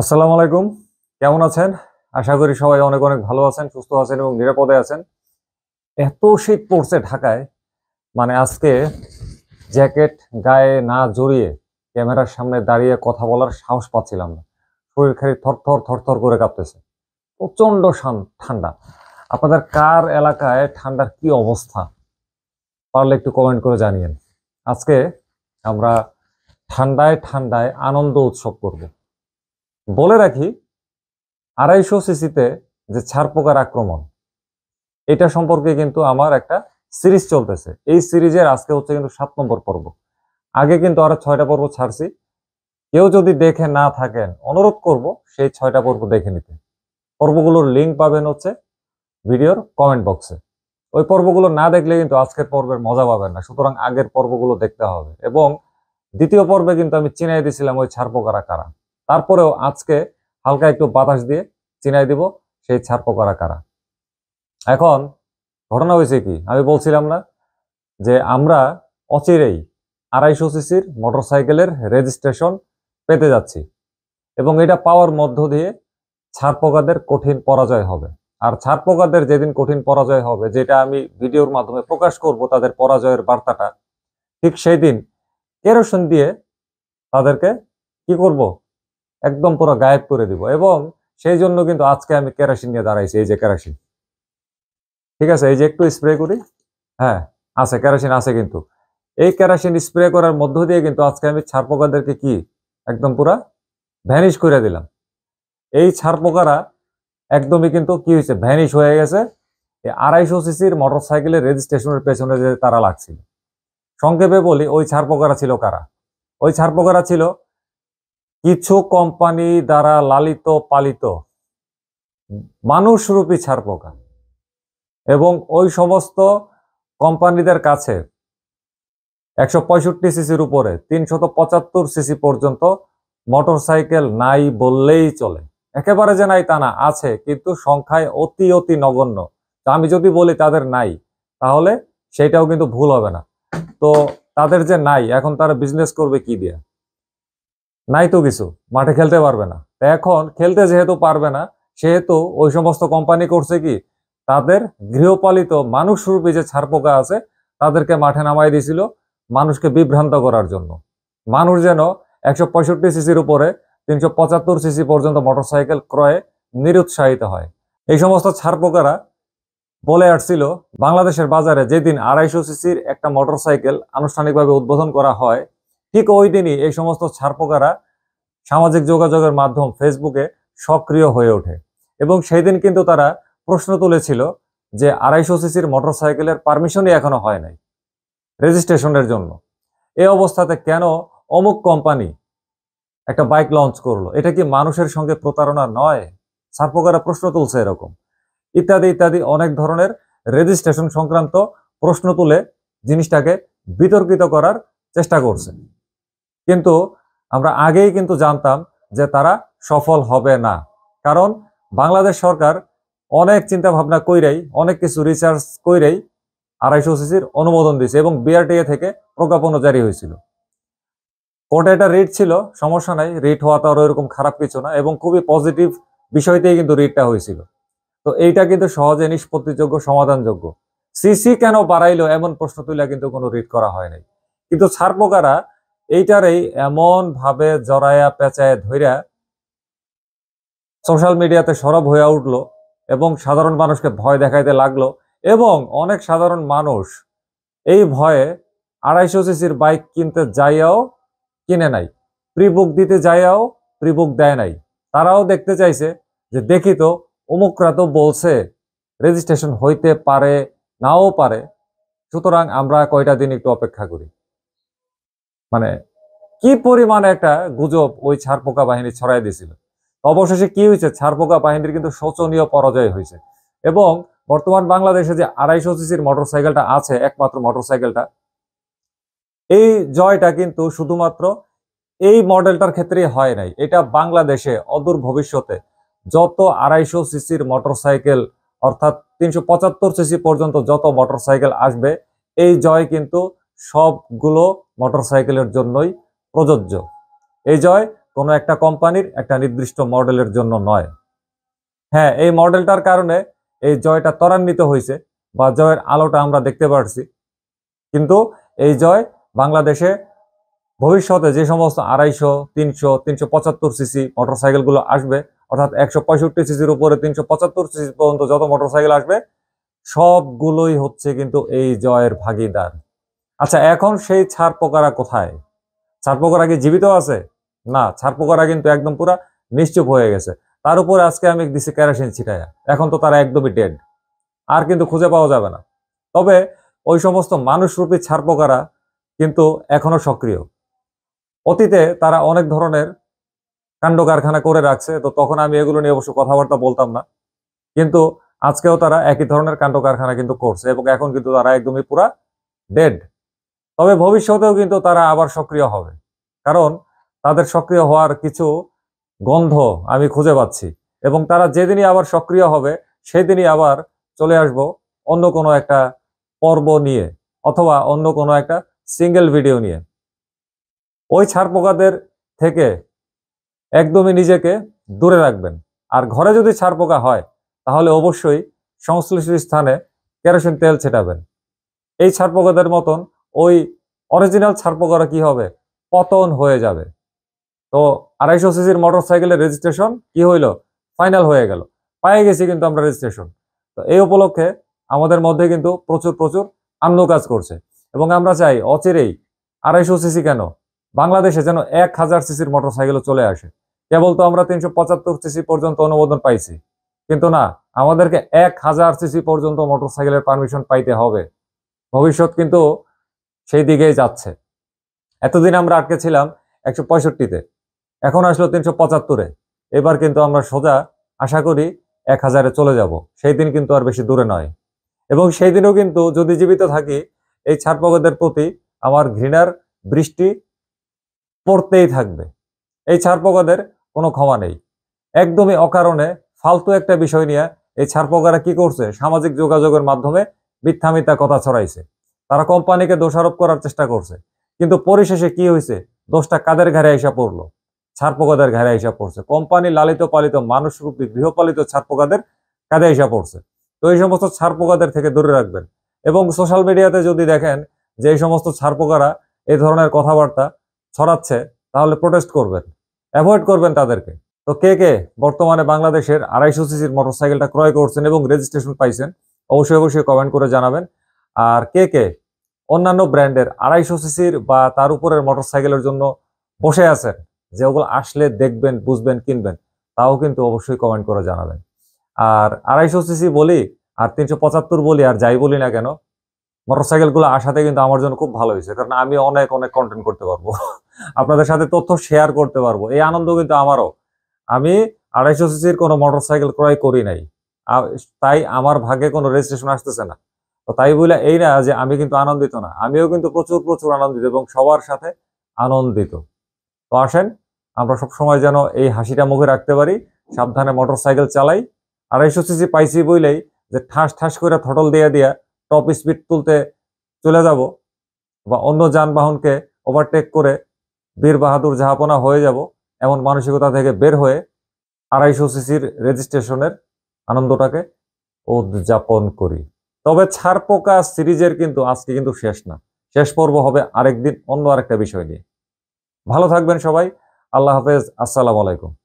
আসসালামু আলাইকুম কেমন আছেন আশা করি সবাই অনেক অনেক ভালো আছেন সুস্থ আছেন এবং নিরাপদে আছেন এত শীত পড়ছে ঢাকায় মানে আজকে জ্যাকেট গায়ে না জড়িয়ে ক্যামেরার সামনে দাঁড়িয়ে কথা বলার সাহস পাচ্ছিলাম না শরীর খালি থরথর থরথর করে কাঁপতেছে প্রচণ্ড ঠান্ডা আপনাদের কার এলাকায় ঠান্ডার কি অবস্থা পারলে একটু কমেন্ট করে জানিয়েন আজকে আমরা ঠান্ডায় ঠান্ডায় আনন্দ উৎসব করবো বলে রাখি আড়াইশো সিসিতে যে ছারপোকার আক্রমণ এটা সম্পর্কে কিন্তু আমার একটা সিরিজ চলতেছে এই সিরিজের আজকে হচ্ছে কিন্তু সাত নম্বর পর্ব আগে কিন্তু আরো ছয়টা পর্ব ছাড়ছি কেউ যদি দেখে না থাকেন অনুরোধ করব সেই ছয়টা পর্ব দেখে নিতে পর্বগুলোর লিঙ্ক পাবেন হচ্ছে ভিডিওর কমেন্ট বক্সে ওই পর্বগুলো না দেখলে কিন্তু আজকের পর্বের মজা পাবেন না সুতরাং আগের পর্বগুলো দেখতে হবে এবং দ্বিতীয় পর্বে কিন্তু আমি চিনাই দিয়েছিলাম ওই ছাড়পোকারা কারা তারপরেও আজকে হালকা একটু বাতাস দিয়ে চিনাই দিব সেই ছাপ্প করা কারা এখন ঘটনা হয়েছে কি আমি বলছিলাম না যে আমরা অচিরেই আড়াইশো সিসির মোটরসাইকেলের রেজিস্ট্রেশন পেতে যাচ্ছি এবং এটা পাওয়ার মধ্য দিয়ে ছাড়পোকাদের কঠিন পরাজয় হবে আর ছাড়পোকাদের যেদিন কঠিন পরাজয় হবে যেটা আমি ভিডিওর মাধ্যমে প্রকাশ করব তাদের পরাজয়ের বার্তাটা ঠিক সেই দিন কেরোসিন দিয়ে তাদেরকে কি করব একদম পুরো গায়েব করে দিব এবং সেই জন্য কিন্তু আজকে আমি কেরাসিন নিয়ে দাঁড়াইছি এই যে কেরাসিন ঠিক আছে এই যে একটু স্প্রে করি হ্যাঁ আছে কেরাসিন আছে কিন্তু এই কেরাসিন স্প্রে করার মধ্য দিয়ে কিন্তু আজকে আমি ছাড়পোকাদেরকে কি একদম পুরা ভ্যানিশ করে দিলাম এই ছাড়পোকারা একদমই কিন্তু কি হয়েছে ভ্যানিশ হয়ে গেছে এই আড়াইশো সিসির মোটর সাইকেলের রেজিস্ট্রেশনের পেছনে যে তারা লাগছিল সংক্ষেপে বলি ওই ছাড়পোকারা ছিল কারা ওই ছাড়পোকারা ছিল কিছু কোম্পানি দ্বারা লালিত পালিত মানুষরূপী পোকা এবং ওই সমস্ত কোম্পানিদের কাছে একশো পঁয়ষট্টি সিসির উপরে তিনশত পঁচাত্তর সিসি পর্যন্ত মোটর সাইকেল নাই বললেই চলে একেবারে যে নাই তা না আছে কিন্তু সংখ্যায় অতি অতি নগণ্য আমি যদি বলি তাদের নাই তাহলে সেটাও কিন্তু ভুল হবে না তো তাদের যে নাই এখন তারা বিজনেস করবে কি দিয়ে নাই তো কিছু মাঠে খেলতে পারবে না তা এখন খেলতে যেহেতু পারবে না সেহেতু ওই সমস্ত কোম্পানি করছে কি তাদের গৃহপালিত মানুষ রূপে যে ছাড়পোকা আছে তাদেরকে মাঠে নামাই দিয়েছিল মানুষকে বিভ্রান্ত করার জন্য মানুষ যেন একশো পঁয়ষট্টি সিসির উপরে তিনশো পঁচাত্তর সিসি পর্যন্ত মোটরসাইকেল ক্রয়ে নিরুৎসাহিত হয় এই সমস্ত ছাড়পোকারা বলে আসছিল বাংলাদেশের বাজারে যেদিন আড়াইশো সিসির একটা মোটরসাইকেল আনুষ্ঠানিকভাবে উদ্বোধন করা হয় ঠিক ওই দিনই এই সমস্ত ছাড়পোকারা সামাজিক যোগাযোগের মাধ্যম ফেসবুকে সক্রিয় হয়ে ওঠে এবং সেই দিন কিন্তু তারা প্রশ্ন তুলেছিল যে আড়াইশো সিসির মোটরসাইকেলের পারমিশনই এখনো হয় নাই রেজিস্ট্রেশনের জন্য এ অবস্থাতে কেন অমুক কোম্পানি একটা বাইক লঞ্চ করলো এটা কি মানুষের সঙ্গে প্রতারণা নয় ছাড়পোকারা প্রশ্ন তুলছে এরকম ইত্যাদি ইত্যাদি অনেক ধরনের রেজিস্ট্রেশন সংক্রান্ত প্রশ্ন তুলে জিনিসটাকে বিতর্কিত করার চেষ্টা করছে কিন্তু আমরা আগেই কিন্তু জানতাম যে তারা সফল হবে না কারণ বাংলাদেশ সরকার অনেক চিন্তা ভাবনা কইরাই অনেক কিছু রিসার্চ কইরাই আড়াইশো সিসির অনুমোদন দিয়েছে এবং বিআরটিএ থেকে প্রজ্ঞাপন জারি হয়েছিল কোর্টে এটা রিট ছিল সমস্যা নাই রিট হওয়াটা আর ওইরকম খারাপ কিছু না এবং খুবই পজিটিভ বিষয়তেই কিন্তু রিটটা হয়েছিল তো এইটা কিন্তু সহজে নিষ্পত্তিযোগ্য সমাধানযোগ্য সিসি কেন বাড়াইলো এমন প্রশ্ন তুলে কিন্তু কোনো রিট করা হয় নাই কিন্তু ছাড়পোকারা এইটারেই ভাবে জড়ায়া পেঁচায় ধৈরা সোশ্যাল মিডিয়াতে সরব হয়ে উঠলো এবং সাধারণ মানুষকে ভয় দেখাইতে লাগলো এবং অনেক সাধারণ মানুষ এই ভয়ে আড়াইশো সিসির বাইক কিনতে যাইয়াও কিনে নাই প্রিবুক দিতে যাইয়াও প্রিবুক দেয় নাই তারাও দেখতে চাইছে যে দেখি তো অমুকরা তো বলছে রেজিস্ট্রেশন হইতে পারে নাও পারে সুতরাং আমরা কয়টা দিন একটু অপেক্ষা করি মানে কি পরিমাণে একটা গুজব ওই ছাড়পোকা বাহিনী ছড়াই দিয়েছিল অবশেষে কি হয়েছে ছাড়পোকা বাহিনীর কিন্তু শোচনীয় পরাজয় হয়েছে এবং বর্তমান বাংলাদেশে যে আড়াইশো সিসির মোটরসাইকেলটা আছে একমাত্র মোটরসাইকেলটা এই জয়টা কিন্তু শুধুমাত্র এই মডেলটার ক্ষেত্রে হয় নাই এটা বাংলাদেশে অদূর ভবিষ্যতে যত আড়াইশো সিসির মোটরসাইকেল অর্থাৎ তিনশো পঁচাত্তর সিসি পর্যন্ত যত মোটরসাইকেল আসবে এই জয় কিন্তু সবগুলো মোটরসাইকেলের জন্যই প্রযোজ্য এই জয় কোনো একটা কোম্পানির একটা নির্দিষ্ট মডেলের জন্য নয় হ্যাঁ এই মডেলটার কারণে এই জয়টা ত্বরান্বিত হয়েছে বা জয়ের আলোটা আমরা দেখতে পাচ্ছি কিন্তু এই জয় বাংলাদেশে ভবিষ্যতে যে সমস্ত আড়াইশো তিনশো তিনশো পঁচাত্তর সিসি মোটরসাইকেলগুলো আসবে অর্থাৎ একশো পঁয়ষট্টি সিসির উপরে তিনশো পঁচাত্তর সিসি পর্যন্ত যত মোটরসাইকেল আসবে সবগুলোই হচ্ছে কিন্তু এই জয়ের ভাগিদার আচ্ছা এখন সেই ছাড় পোকারা কোথায় ছাড় পোকারা কি জীবিত আছে না ছাড় পোকারা কিন্তু একদম পুরা নিশ্চুপ হয়ে গেছে তার উপর আজকে আমি দিছি কেরোসিন ছিটায়া এখন তো তারা একদমই ডেড আর কিন্তু খুঁজে পাওয়া যাবে না তবে ওই সমস্ত মানুষরূপী ছাড় পোকারা কিন্তু এখনও সক্রিয় অতীতে তারা অনেক ধরনের কাণ্ড কারখানা করে রাখছে তো তখন আমি এগুলো নিয়ে অবশ্য কথাবার্তা বলতাম না কিন্তু আজকেও তারা একই ধরনের কাণ্ড কারখানা কিন্তু করছে এবং এখন কিন্তু তারা একদমই পুরা ডেড তবে ভবিষ্যতেও কিন্তু তারা আবার সক্রিয় হবে কারণ তাদের সক্রিয় হওয়ার কিছু গন্ধ আমি খুঁজে পাচ্ছি এবং তারা যেদিনই আবার সক্রিয় হবে সেদিনই আবার চলে আসব অন্য কোনো একটা পর্ব নিয়ে অথবা অন্য কোনো একটা সিঙ্গেল ভিডিও নিয়ে ওই ছাড়পোকাদের থেকে একদমই নিজেকে দূরে রাখবেন আর ঘরে যদি ছাড়পোকা হয় তাহলে অবশ্যই সংশ্লিষ্ট স্থানে কেরোসিন তেল ছেটাবেন এই ছাড়পোকাদের মতন ওই অরিজিনাল ছারপো করা কি হবে পতন হয়ে যাবে তো আড়াইশো সিসির মোটর সাইকেলের রেজিস্ট্রেশন কি হইল ফাইনাল হয়ে গেল পায়ে গেছি কিন্তু আমরা রেজিস্ট্রেশন তো এই উপলক্ষে আমাদের মধ্যে কিন্তু প্রচুর প্রচুর আন্ন কাজ করছে এবং আমরা চাই অচিরেই আড়াইশো সিসি কেন বাংলাদেশে যেন এক হাজার সিসির মোটর সাইকেলও চলে আসে কেবল তো আমরা তিনশো পঁচাত্তর সিসি পর্যন্ত অনুমোদন পাইছি কিন্তু না আমাদেরকে এক হাজার সিসি পর্যন্ত মোটর সাইকেলের পারমিশন পাইতে হবে ভবিষ্যৎ কিন্তু সেই দিকেই যাচ্ছে এতদিন আমরা আটকে ছিলাম একশো পঁয়ষট্টিতে এখন আসলো তিনশো পঁচাত্তরে এবার কিন্তু আমরা সোজা আশা করি এক হাজারে চলে যাব সেই দিন কিন্তু আর বেশি দূরে নয় এবং সেই দিনও কিন্তু যদি জীবিত থাকি এই ছাড়পগদের প্রতি আমার ঘৃণার বৃষ্টি পড়তেই থাকবে এই ছাড়পগদের কোনো ক্ষমা নেই একদমই অকারণে ফালতু একটা বিষয় নিয়ে এই ছাড়পোকারা কি করছে সামাজিক যোগাযোগের মাধ্যমে মিথ্যা মিথ্যা কথা ছড়াইছে তারা কোম্পানিকে দোষারোপ করার চেষ্টা করছে কিন্তু পরিশেষে কি হয়েছে দোষটা কাদের ঘাড়ে আইসা পড়লো ছাড়পোকাদের ঘাড়ে আইসা পড়ছে কোম্পানি লালিত পালিত মানুষরূপী গৃহপালিত ছাড়পোকাদের কাঁধে আইসা পড়ছে তো এই সমস্ত ছাড়পোকাদের থেকে দূরে রাখবেন এবং সোশ্যাল মিডিয়াতে যদি দেখেন যে এই সমস্ত ছাড়পোকারা এই ধরনের কথাবার্তা ছড়াচ্ছে তাহলে প্রোটেস্ট করবেন অ্যাভয়েড করবেন তাদেরকে তো কে কে বর্তমানে বাংলাদেশের আড়াইশো সিসির মোটরসাইকেলটা ক্রয় করছেন এবং রেজিস্ট্রেশন পাইছেন অবশ্যই অবশ্যই কমেন্ট করে জানাবেন আর কে কে অন্যান্য ব্র্যান্ডের আড়াইশো সিসির বা তার উপরের মোটরসাইকেলের জন্য বসে আছেন যে ওগুলো আসলে দেখবেন বুঝবেন কিনবেন তাও কিন্তু অবশ্যই কমেন্ট করে জানাবেন আর আড়াইশো সিসি বলি আর তিনশো পঁচাত্তর বলি আর যাই বলি না কেন মোটরসাইকেলগুলো আসাতে কিন্তু আমার জন্য খুব ভালো হয়েছে কারণ আমি অনেক অনেক কন্টেন্ট করতে পারবো আপনাদের সাথে তথ্য শেয়ার করতে পারবো এই আনন্দ কিন্তু আমারও আমি আড়াইশো সিসির কোনো মোটরসাইকেল ক্রয় করি নাই তাই আমার ভাগে কোনো রেজিস্ট্রেশন আসতেছে না তো তাই বলে এই না যে আমি কিন্তু আনন্দিত না আমিও কিন্তু প্রচুর প্রচুর আনন্দিত এবং সবার সাথে আনন্দিত তো আসেন আমরা সব সময় যেন এই হাসিটা মুখে রাখতে পারি সাবধানে মোটর সাইকেল চালাই আড়াইশো সিসি পাইছি বইলেই যে ঠাস ঠাস করে থটল দিয়ে দিয়া টপ স্পিড তুলতে চলে যাব বা অন্য যানবাহনকে ওভারটেক করে বীর বাহাদুর জাহাপনা হয়ে যাব এমন মানসিকতা থেকে বের হয়ে আড়াইশো সিসির রেজিস্ট্রেশনের আনন্দটাকে উদযাপন করি তবে ছারপোকা সিরিজের কিন্তু আজকে কিন্তু শেষ না শেষ পর্ব হবে আরেকদিন অন্য আরেকটা বিষয় নিয়ে ভালো থাকবেন সবাই আল্লাহ হাফেজ আসসালামু আলাইকুম